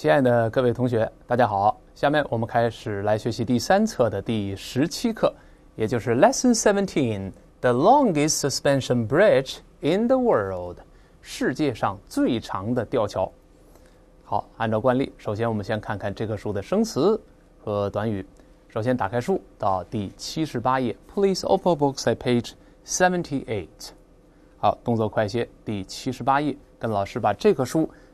亲爱的各位同学，大家好！下面我们开始来学习第三册的第十七课，也就是 Lesson Seventeen: The Longest Suspension Bridge in the World，世界上最长的吊桥。好，按照惯例，首先我们先看看这棵树的生词和短语。首先打开书到第七十八页，Please open book at page seventy-eight。好，动作快些，第七十八页，跟老师把这棵树。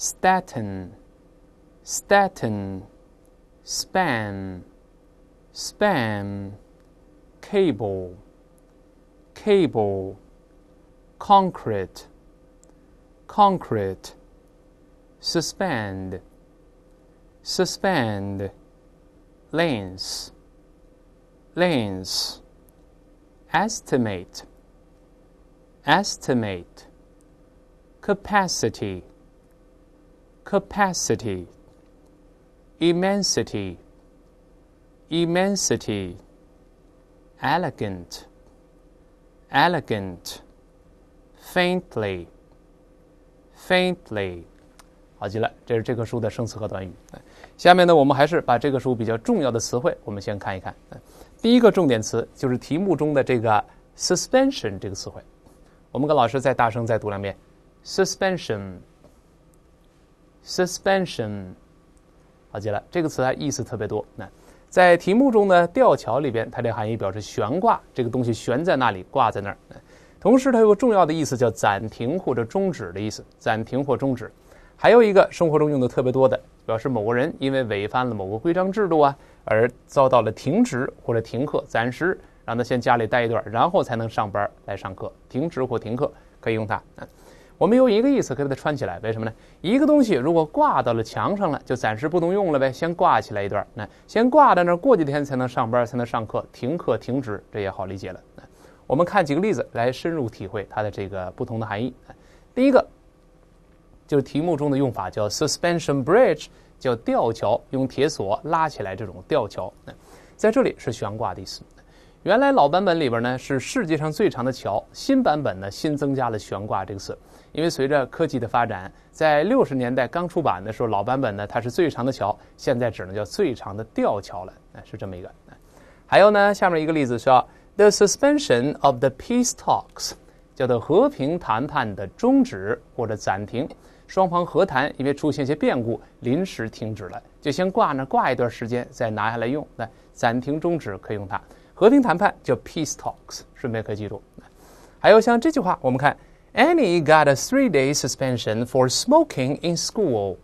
statin, statin, span, span, cable, cable, concrete, concrete, suspend, suspend, lanes, lanes, estimate, estimate, capacity, Capacity, immensity, immensity, elegant, elegant, faintly, faintly，好极了，这是这棵树的生词和短语。下面呢，我们还是把这个书比较重要的词汇，我们先看一看。第一个重点词就是题目中的这个 “suspension” 这个词汇。我们跟老师再大声再读两遍，“suspension”。Suspension，好，接了这个词它意思特别多。那在题目中呢，吊桥里边，它这含义表示悬挂，这个东西悬在那里，挂在那儿。同时，它有个重要的意思叫暂停或者终止的意思，暂停或终止。还有一个生活中用的特别多的，表示某个人因为违反了某个规章制度啊，而遭到了停职或者停课，暂时让他先家里待一段，然后才能上班来上课，停职或停课可以用它。我们用一个意思给它串起来，为什么呢？一个东西如果挂到了墙上了，就暂时不能用了呗，先挂起来一段，那先挂在那儿，过几天才能上班，才能上课，停课停止，这也好理解了。我们看几个例子来深入体会它的这个不同的含义。第一个就是题目中的用法叫 suspension bridge，叫吊桥，用铁索拉起来这种吊桥，在这里是悬挂的意思。原来老版本里边呢是世界上最长的桥，新版本呢新增加了悬挂这个词。因为随着科技的发展，在六十年代刚出版的时候，老版本呢，它是最长的桥，现在只能叫最长的吊桥了。哎，是这么一个。还有呢，下面一个例子说，the suspension of the peace talks，叫做和平谈判的终止或者暂停。双方和谈，因为出现一些变故，临时停止了，就先挂那挂一段时间，再拿下来用。那暂停终止可以用它，和平谈判叫 peace talks，顺便可以记住。还有像这句话，我们看。Annie got a three-day suspension for smoking in school。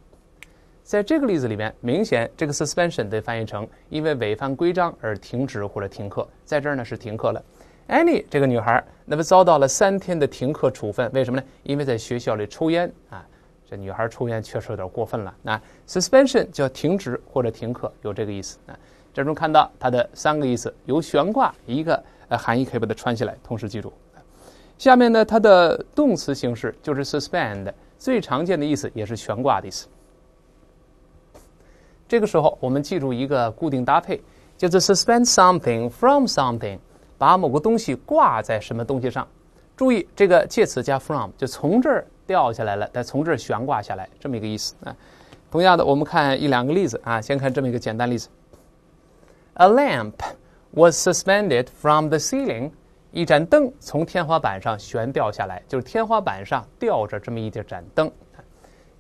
在这个例子里面，明显这个 suspension 得翻译成因为违反规章而停职或者停课。在这儿呢是停课了。Annie 这个女孩，那么遭到了三天的停课处分。为什么呢？因为在学校里抽烟啊，这女孩抽烟确实有点过分了。那 suspension 叫停职或者停课，有这个意思啊。这中看到它的三个意思，由悬挂一个呃含义可以把它串起来，同时记住。下面呢，它的动词形式就是 suspend，最常见的意思也是悬挂的意思。这个时候，我们记住一个固定搭配，就是 suspend something from something，把某个东西挂在什么东西上。注意这个介词加 from，就从这儿掉下来了，但从这儿悬挂下来这么一个意思啊。同样的，我们看一两个例子啊，先看这么一个简单例子：A lamp was suspended from the ceiling. 一盏灯从天花板上悬吊下来，就是天花板上吊着这么一盏灯。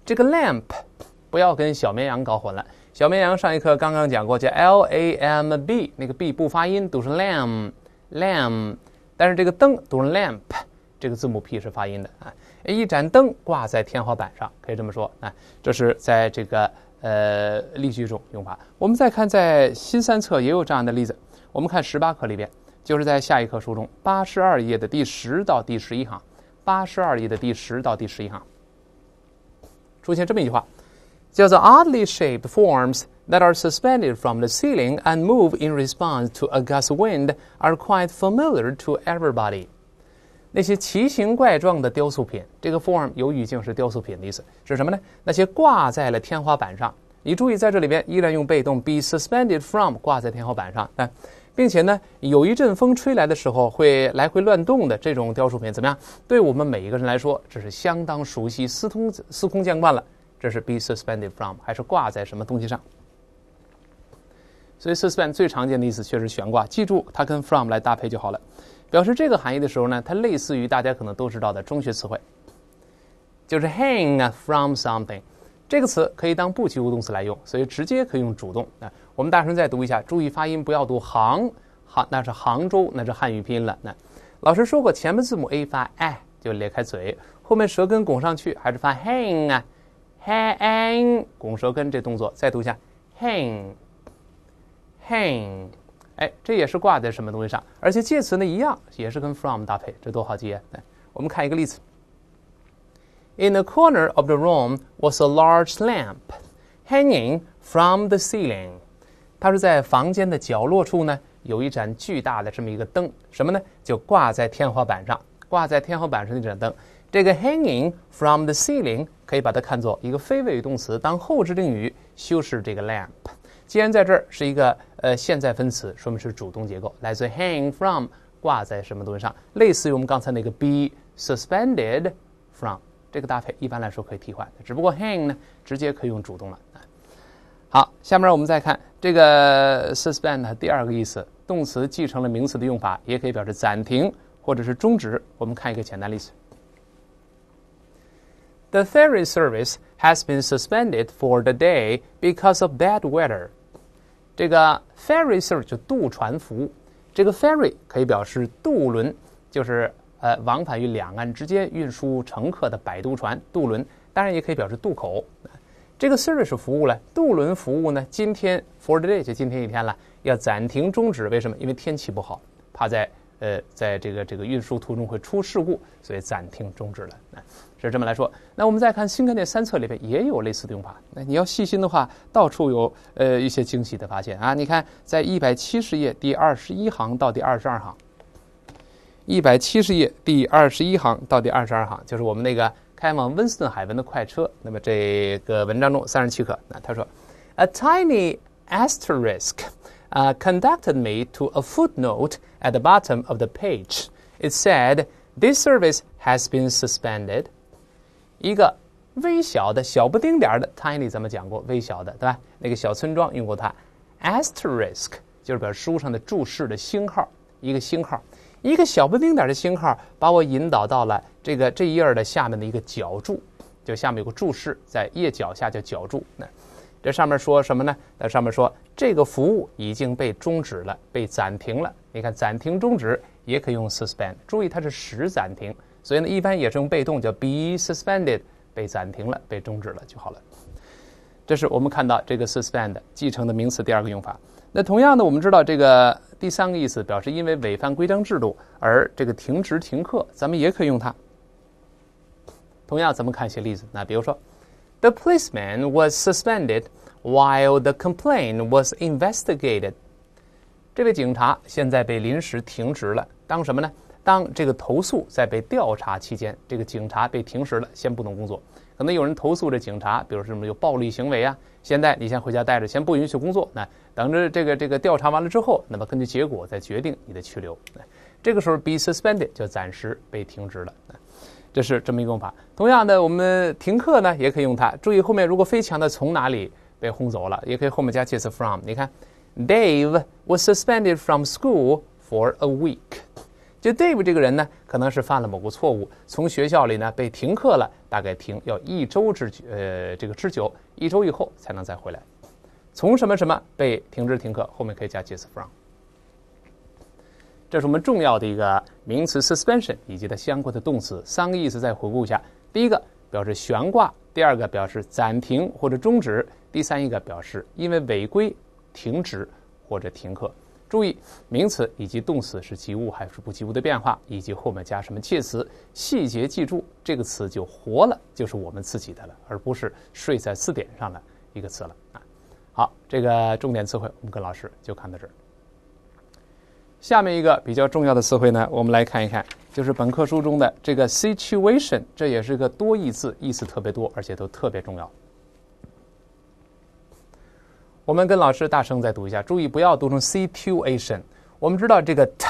这个 lamp 不要跟小绵羊搞混了。小绵羊上一课刚刚讲过，叫 l a m b，那个 b 不发音，读是 lam b lam。b 但是这个灯读 lamp，这个字母 p 是发音的啊。一盏灯挂在天花板上，可以这么说啊。这是在这个呃例句中用法。我们再看，在新三册也有这样的例子。我们看十八课里边。就是在下一课书中八十二页的第十到第十一行，八十二页的第十到第十一行出现这么一句话叫做 oddly shaped forms that are suspended from the ceiling and move in response to a gust wind are quite familiar to everybody。那些奇形怪状的雕塑品，这个 form 有语境是雕塑品的意思，是什么呢？那些挂在了天花板上。你注意在这里边依然用被动，be suspended from 挂在天花板上。来。并且呢，有一阵风吹来的时候，会来回乱动的这种雕塑品，怎么样？对我们每一个人来说，这是相当熟悉、司空司空见惯了。这是 be suspended from，还是挂在什么东西上？所以 suspend 最常见的意思确实悬挂，记住它跟 from 来搭配就好了，表示这个含义的时候呢，它类似于大家可能都知道的中学词汇，就是 hang from something。这个词可以当不及物动词来用，所以直接可以用主动啊。我们大声再读一下，注意发音，不要读杭杭，那是杭州，那是汉语拼音了。那老师说过，前面字母 a 发哎，就咧开嘴，后面舌根拱上去，还是发 hang 啊，hang 拱舌根这动作。再读一下 hang，hang，哎，这也是挂在什么东西上，而且介词呢一样，也是跟 from 搭配，这多好记啊。我们看一个例子。In the corner of the room was a large lamp hanging from the ceiling。它是在房间的角落处呢，有一盏巨大的这么一个灯，什么呢？就挂在天花板上，挂在天花板上的那盏灯。这个 hanging from the ceiling 可以把它看作一个非谓语动词，当后置定语修饰这个 lamp。既然在这儿是一个呃现在分词，说明是主动结构。来自 hang from，挂在什么东西上？类似于我们刚才那个 be suspended from。这个搭配一般来说可以替换，只不过 hang 呢直接可以用主动了啊。好，下面我们再看这个 suspend 第二个意思，动词继承了名词的用法，也可以表示暂停或者是终止。我们看一个简单例子：The ferry service has been suspended for the day because of bad weather。这个 ferry service 就渡船服务，这个 ferry 可以表示渡轮，就是。呃，往返于两岸之间运输乘客的摆渡船、渡轮，当然也可以表示渡口。这个 service 服务呢，渡轮服务呢，今天 for today 就今天一天了，要暂停终止。为什么？因为天气不好，怕在呃在这个这个运输途中会出事故，所以暂停终止了。是这么来说。那我们再看新概念三册里边也有类似的用法。那你要细心的话，到处有呃一些惊喜的发现啊。你看，在一百七十页第二十一行到第二十二行。一百七十页第二十一行到第二十二行，就是我们那个开往温斯顿海文的快车。那么这个文章中三十七课，那他说，a tiny asterisk，啊，conducted me to a footnote at the bottom of the page. It said this service has been suspended. 一个微小的小不丁点儿的 tiny 咱们讲过微小的对吧？那个小村庄用过它 asterisk 就是表示书上的注释的星号，一个星号。一个小不丁点儿的星号把我引导到了这个这一页儿的下面的一个角注，就下面有个注释，在页脚下叫角注。那这上面说什么呢？那上面说这个服务已经被终止了，被暂停了。你看，暂停、终止也可以用 suspend。注意，它是使暂停，所以呢，一般也是用被动，叫 be suspended，被暂停了，被终止了就好了。这是我们看到这个 suspend 继承的名词第二个用法。那同样的，我们知道这个第三个意思表示因为违反规章制度而这个停职停课，咱们也可以用它。同样，咱们看一些例子。那比如说，The policeman was suspended while the complaint was investigated。这位警察现在被临时停职了，当什么呢？当这个投诉在被调查期间，这个警察被停职了，先不能工作。可能有人投诉这警察，比如什么有暴力行为啊？现在你先回家待着，先不允许工作。那等着这个这个调查完了之后，那么根据结果再决定你的去留。这个时候 be suspended 就暂时被停职了，这是这么一个用法。同样的，我们停课呢也可以用它。注意后面如果非强调从哪里被轰走了，也可以后面加介词 from。你看，Dave was suspended from school for a week。就 Dave 这个人呢，可能是犯了某个错误，从学校里呢被停课了，大概停要一周之呃这个之久，一周以后才能再回来。从什么什么被停职停课，后面可以加介词 from。这是我们重要的一个名词 suspension 以及它相关的动词三个意思再回顾一下：第一个表示悬挂，第二个表示暂停或者终止，第三一个表示因为违规停止或者停课。注意名词以及动词是及物还是不及物的变化，以及后面加什么介词，细节记住，这个词就活了，就是我们自己的了，而不是睡在字典上的一个词了啊。好，这个重点词汇我们跟老师就看到这儿。下面一个比较重要的词汇呢，我们来看一看，就是本科书中的这个 situation，这也是个多义字，意思特别多，而且都特别重要。我们跟老师大声再读一下，注意不要读成 situation。我们知道这个 t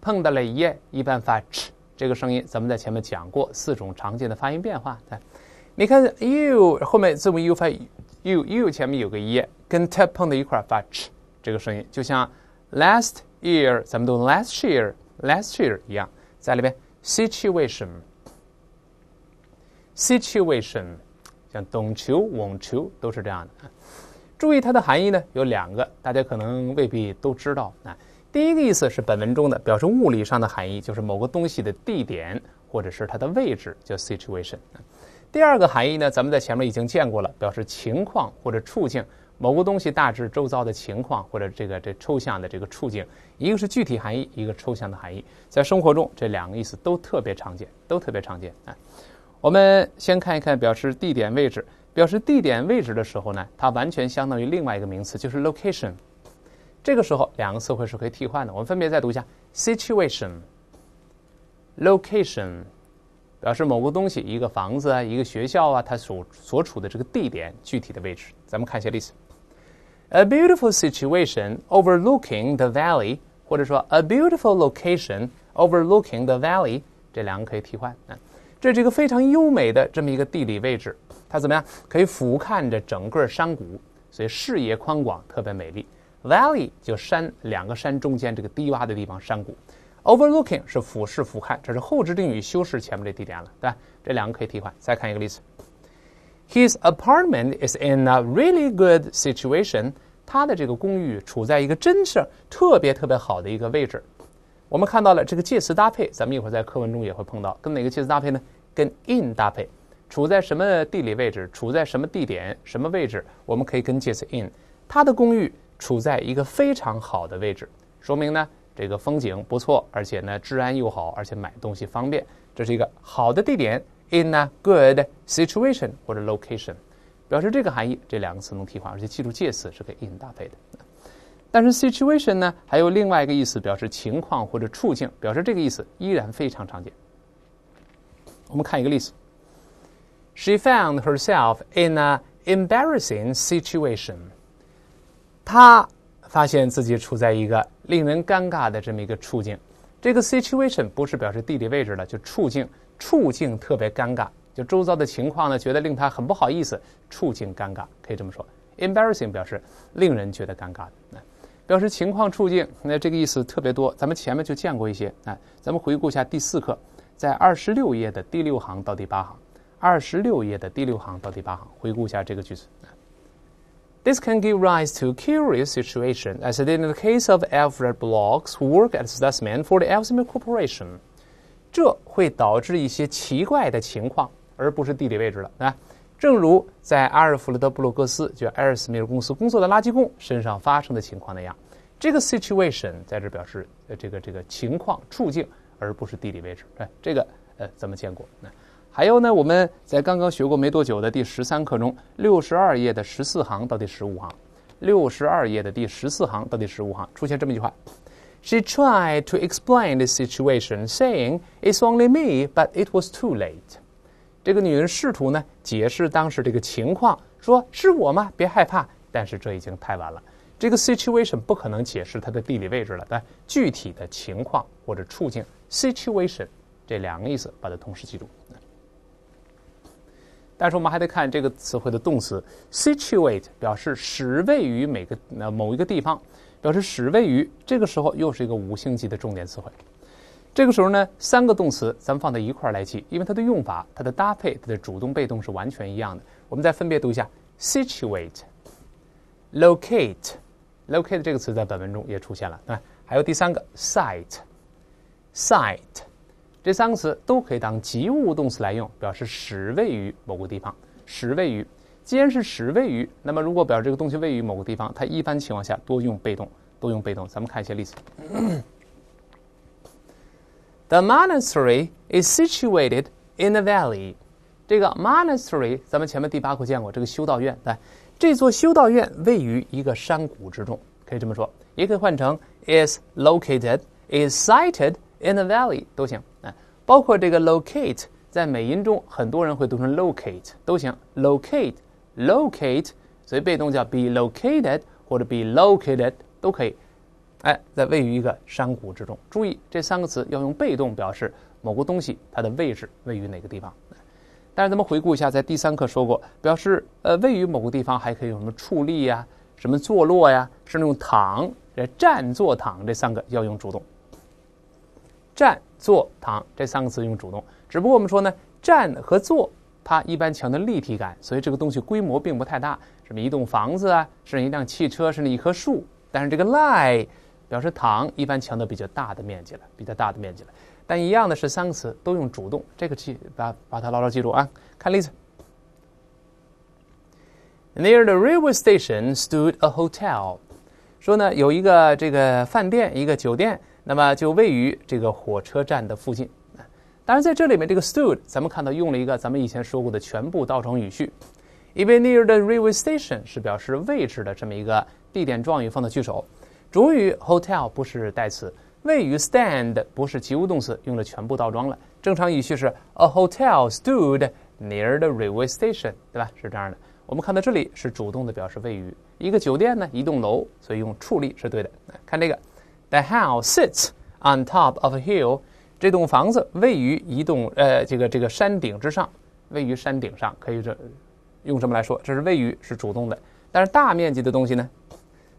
碰到了耶，一般发 ch 这个声音，咱们在前面讲过四种常见的发音变化。你看 u 后面字母 u 发 u u 前面有个耶，跟 t 碰到一块儿发 ch 这个声音，就像 last year 咱们读 last year last year 一样，在里面 situation situation，像 don't you won't you 都是这样的。注意它的含义呢，有两个，大家可能未必都知道啊。第一个意思是本文中的，表示物理上的含义，就是某个东西的地点或者是它的位置，叫 situation。第二个含义呢，咱们在前面已经见过了，表示情况或者处境，某个东西大致周遭的情况或者这个这抽象的这个处境。一个是具体含义，一个抽象的含义，在生活中这两个意思都特别常见，都特别常见啊。我们先看一看表示地点位置。表示地点位置的时候呢，它完全相当于另外一个名词，就是 location。这个时候，两个词汇是可以替换的。我们分别再读一下：situation、location，表示某个东西，一个房子啊，一个学校啊，它所所处的这个地点，具体的位置。咱们看一些例子：a beautiful situation overlooking the valley，或者说 a beautiful location overlooking the valley，这两个可以替换。这是一个非常优美的这么一个地理位置。它怎么样？可以俯瞰着整个山谷，所以视野宽广，特别美丽。Valley 就山两个山中间这个低洼的地方，山谷。Overlooking 是俯视、俯瞰，这是后置定语修饰前面的地点了，对吧？这两个可以替换。再看一个例子，His apartment is in a really good situation。他的这个公寓处在一个真是特别特别好的一个位置。我们看到了这个介词搭配，咱们一会儿在课文中也会碰到，跟哪个介词搭配呢？跟 in 搭配。处在什么地理位置？处在什么地点？什么位置？我们可以跟介词 in。它的公寓处在一个非常好的位置，说明呢，这个风景不错，而且呢，治安又好，而且买东西方便，这是一个好的地点。In a good situation 或者 location，表示这个含义，这两个词能替换，而且记住介词是可以 in 搭配的。但是 situation 呢，还有另外一个意思，表示情况或者处境，表示这个意思依然非常常见。我们看一个例子。She found herself in an embarrassing situation。她发现自己处在一个令人尴尬的这么一个处境。这个 situation 不是表示地理位置了，就处境，处境特别尴尬，就周遭的情况呢，觉得令她很不好意思，处境尴尬，可以这么说。Embarrassing 表示令人觉得尴尬的，表示情况处境，那这个意思特别多，咱们前面就见过一些，啊。咱们回顾一下第四课，在二十六页的第六行到第八行。二十六页的第六行到第八行，回顾一下这个句子：This can give rise to curious situation，as in the case of Alfred b l o s who worked at as dustman for the Elsmere Corporation。这会导致一些奇怪的情况，而不是地理位置了，啊？正如在阿尔弗雷德·布鲁克斯，就艾尔斯米尔公司工作的垃圾工身上发生的情况那样。这个 situation 在这表示呃这个这个情况处境，而不是地理位置。哎，这个呃，咱们见过。还有呢，我们在刚刚学过没多久的第十三课中，六十二页的十四行到第十五行，六十二页的第十四行到第十五行出现这么一句话：“She tried to explain the situation, saying, 'It's only me, but it was too late.'” 这个女人试图呢解释当时这个情况，说是我吗？别害怕，但是这已经太晚了。这个 situation 不可能解释它的地理位置了，但具体的情况或者处境 situation 这两个意思，把它同时记住。但是我们还得看这个词汇的动词，situate 表示使位于每个呃某一个地方，表示使位于。这个时候又是一个五星级的重点词汇。这个时候呢，三个动词咱们放在一块儿来记，因为它的用法、它的搭配、它的主动被动是完全一样的。我们再分别读一下：situate、locate、locate 这个词在本文中也出现了，对吧？还有第三个 site，site。这三个词都可以当及物动词来用，表示“使位于某个地方”。使位于，既然是使位于，那么如果表示这个东西位于某个地方，它一般情况下多用被动，多用被动。咱们看一些例子：The monastery is situated in the valley。这个 monastery 咱们前面第八课见过，这个修道院。来，这座修道院位于一个山谷之中，可以这么说，也可以换成 is located，is s i t t e d In the valley 都行，啊，包括这个 locate，在美音中很多人会读成 locate 都行，locate，locate，所以被动叫 be located 或者 be located 都可以，哎，在位于一个山谷之中。注意这三个词要用被动表示某个东西它的位置位于哪个地方。但是咱们回顾一下，在第三课说过，表示呃位于某个地方还可以用什么矗立呀、什么坐落呀，是用躺、站、坐、躺这三个要用主动。站、坐、躺这三个词用主动，只不过我们说呢，站和坐它一般强调立体感，所以这个东西规模并不太大，什么一栋房子啊，甚至一辆汽车，甚至一棵树。但是这个 lie 表示躺，一般强调比较大的面积了，比较大的面积了。但一样的是，三个词都用主动，这个记把把它牢牢记住啊。看例子，near the railway station stood a hotel，说呢有一个这个饭店，一个酒店。那么就位于这个火车站的附近。当然，在这里面，这个 stood 咱们看到用了一个咱们以前说过的全部倒装语序。因为 near the railway station 是表示位置的这么一个地点状语放到句首，主语 hotel 不是代词，谓语 stand 不是及物动词，用的全部倒装了。正常语序是 a hotel stood near the railway station，对吧？是这样的。我们看到这里是主动的表示位于一个酒店呢，一栋楼，所以用矗立是对的。看这个。The house sits on top of a hill。这栋房子位于一栋呃，这个这个山顶之上，位于山顶上，可以这用什么来说？这是位于，是主动的。但是大面积的东西呢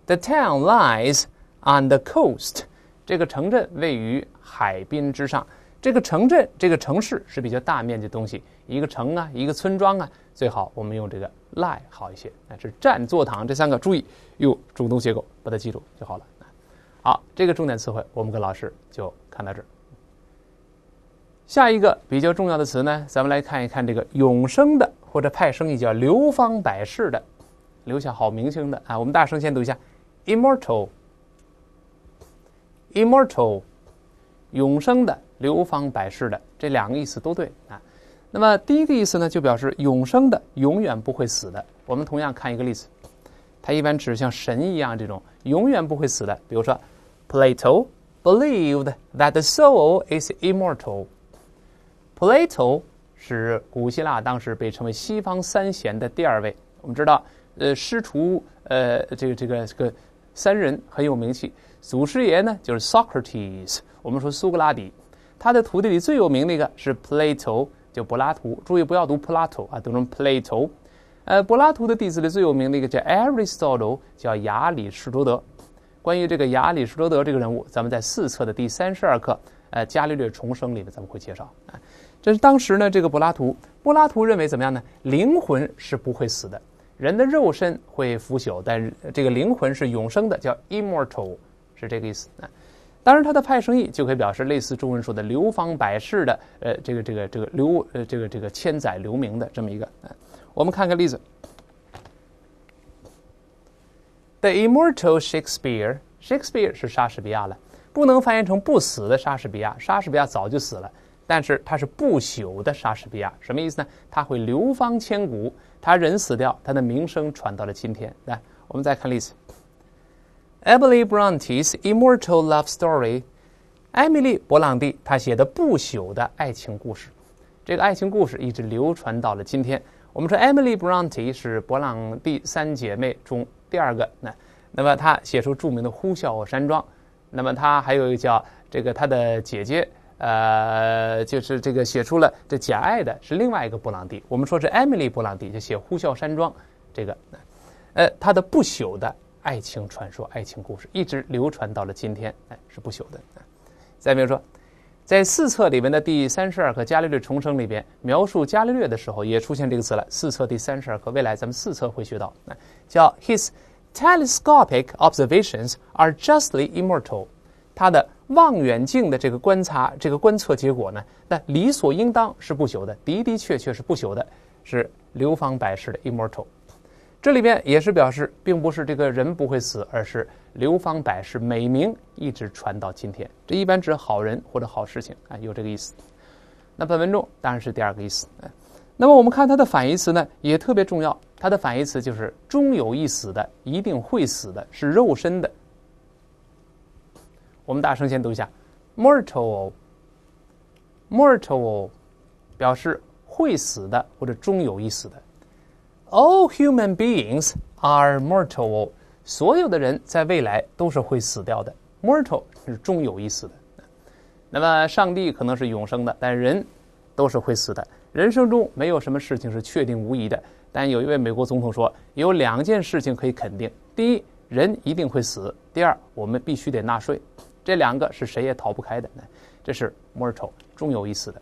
？The town lies on the coast。这个城镇位于海滨之上。这个城镇、这个城市是比较大面积的东西，一个城啊，一个村庄啊，最好我们用这个 lie 好一些。那是站、坐、躺这三个，注意用主动结构，把它记住就好了。好，这个重点词汇，我们跟老师就看到这儿。下一个比较重要的词呢，咱们来看一看这个永生的或者派生，意叫流芳百世的，留下好名声的啊。我们大声先读一下：immortal，immortal，永生的，流芳百世的，这两个意思都对啊。那么第一个意思呢，就表示永生的，永远不会死的。我们同样看一个例子，它一般指像神一样这种永远不会死的，比如说。Plato believed that the soul is immortal. Plato 是古希腊当时被称为西方三贤的第二位。我们知道，呃，师徒，呃，这个这个这个三人很有名气。祖师爷呢就是 Socrates，我们说苏格拉底。他的徒弟里最有名的一个是 Plato，叫柏拉图。注意不要读 Plato 啊，读成 Plato。呃，柏拉图的弟子里最有名的一个叫 Aristotle，叫亚里士多德。关于这个亚里士多德这个人物，咱们在四册的第三十二课，呃《伽利略重生》里面，咱们会介绍。啊。这是当时呢，这个柏拉图，柏拉图认为怎么样呢？灵魂是不会死的，人的肉身会腐朽，但这个灵魂是永生的，叫 immortal，是这个意思。啊。当然，他的派生意就可以表示类似中文说的流芳百世的，呃，这个这个这个流呃，这个这个千载留名的这么一个。我们看个例子。The immortal Shakespeare，Shakespeare 是莎士比亚了，不能翻译成不死的莎士比亚。莎士比亚早就死了，但是他是不朽的莎士比亚，什么意思呢？他会流芳千古，他人死掉，他的名声传到了今天。来，我们再看例子：Emily Brontes immortal love story，艾米丽·勃朗蒂她写的不朽的爱情故事，这个爱情故事一直流传到了今天。我们说，Emily b r o n t e 是勃朗蒂三姐妹中。第二个那，那么他写出著名的《呼啸山庄》，那么他还有一个叫这个他的姐姐，呃，就是这个写出了这简爱的是另外一个勃朗蒂，我们说是 Emily 勃朗蒂，就写《呼啸山庄》这个，呃，他的不朽的爱情传说、爱情故事一直流传到了今天，哎，是不朽的。再比如说，在四册里面的第三十二课《伽利略重生》里边，描述伽利略的时候也出现这个词了。四册第三十二课，未来咱们四册会学到，叫 his。Telescopic observations are justly immortal。它的望远镜的这个观察，这个观测结果呢，那理所应当是不朽的，的的确确是不朽的，是流芳百世的 immortal。这里面也是表示，并不是这个人不会死，而是流芳百世，美名一直传到今天。这一般指好人或者好事情啊，有这个意思。那本文中当然是第二个意思。那么我们看它的反义词呢，也特别重要。它的反义词就是终有一死的，一定会死的，是肉身的。我们大声先读一下：“mortal，mortal”，表示会死的或者终有一死的。All human beings are mortal。所有的人在未来都是会死掉的。Mortal 是终有一死的。那么上帝可能是永生的，但人都是会死的。人生中没有什么事情是确定无疑的，但有一位美国总统说，有两件事情可以肯定：第一，人一定会死；第二，我们必须得纳税。这两个是谁也逃不开的。这是 mortal，终有一死的。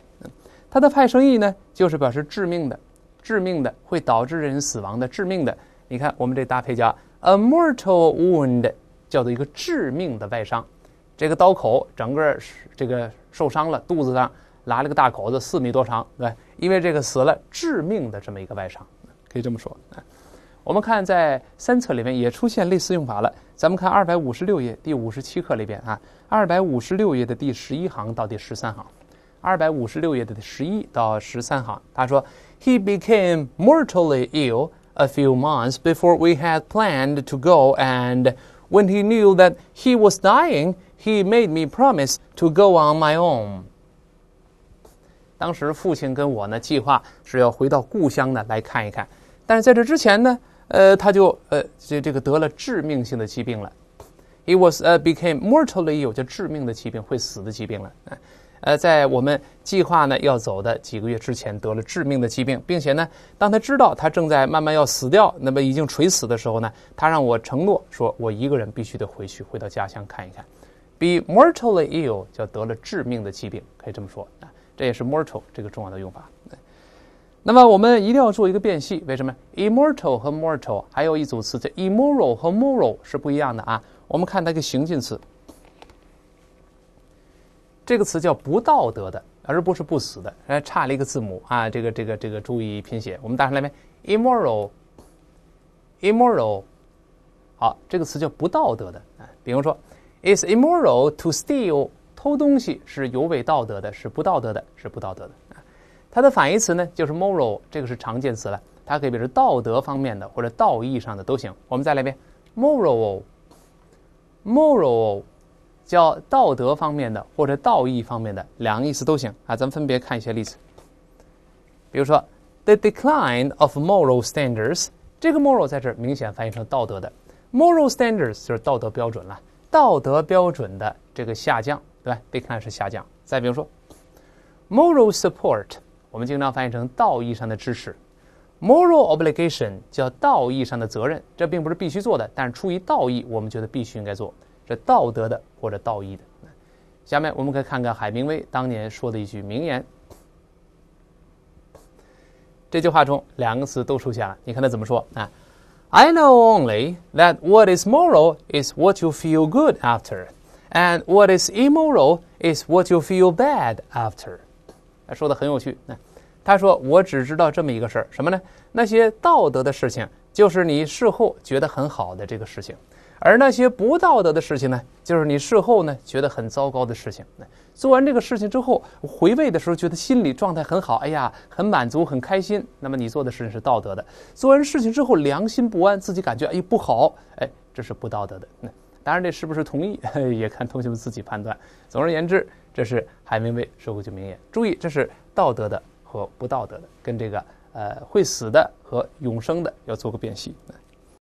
他的派生义呢，就是表示致命的、致命的会导致人死亡的、致命的。你看，我们这搭配叫 a mortal wound，叫做一个致命的外伤。这个刀口整个这个受伤了，肚子上。拉了个大口子，四米多长，对，因为这个死了，致命的这么一个外伤，可以这么说。我们看在三册里面也出现类似用法了。咱们看二百五十六页第五十七课里边啊，二百五十六页的第十一行到第十三行，二百五十六页的十一到十三行，他说：“He became mortally ill a few months before we had planned to go, and when he knew that he was dying, he made me promise to go on my own.” 当时父亲跟我呢，计划是要回到故乡呢来看一看，但是在这之前呢，呃，他就呃，这这个得了致命性的疾病了。He was 呃 became mortally 有叫致命的疾病，会死的疾病了啊。呃，在我们计划呢要走的几个月之前得了致命的疾病，并且呢，当他知道他正在慢慢要死掉，那么已经垂死的时候呢，他让我承诺说，我一个人必须得回去，回到家乡看一看。Be mortally ill 叫得了致命的疾病，可以这么说啊。这也是 m o r t a l 这个重要的用法。那么我们一定要做一个辨析，为什么 immortal 和 mortal 还有一组词叫 immoral 和 moral 是不一样的啊？我们看它个形近词，这个词叫不道德的，而不是不死的，哎，差了一个字母啊！这个这个这个注意拼写，我们打上来没？immoral，immoral，好，这个词叫不道德的啊。比如说，is immoral to steal。偷东西是尤为道德的，是不道德的，是不道德的。它的反义词呢，就是 moral，这个是常见词了，它可以表示道德方面的或者道义上的都行。我们再来一遍，moral，moral 叫道德方面的或者道义方面的，两个意思都行啊。咱们分别看一些例子，比如说 the decline of moral standards，这个 moral 在这明显翻译成道德的，moral standards 就是道德标准了，道德标准的这个下降。对吧 d e 是下降。再比如说，moral support 我们经常翻译成道义上的支持，moral obligation 叫道义上的责任。这并不是必须做的，但是出于道义，我们觉得必须应该做，是道德的或者道义的。下面我们可以看看海明威当年说的一句名言。这句话中两个词都出现了，你看他怎么说啊？I know only that what is moral is what you feel good after. And what is immoral is what you feel bad after。说的很有趣。他说：“我只知道这么一个事儿，什么呢？那些道德的事情，就是你事后觉得很好的这个事情；而那些不道德的事情呢，就是你事后呢觉得很糟糕的事情。做完这个事情之后，回味的时候觉得心理状态很好，哎呀，很满足，很开心。那么你做的事情是道德的。做完事情之后良心不安，自己感觉哎不好，哎，这是不道德的。”当然，这是不是同意，也看同学们自己判断。总而言之，这是海明威说过句名言。注意，这是道德的和不道德的，跟这个呃会死的和永生的要做个辨析。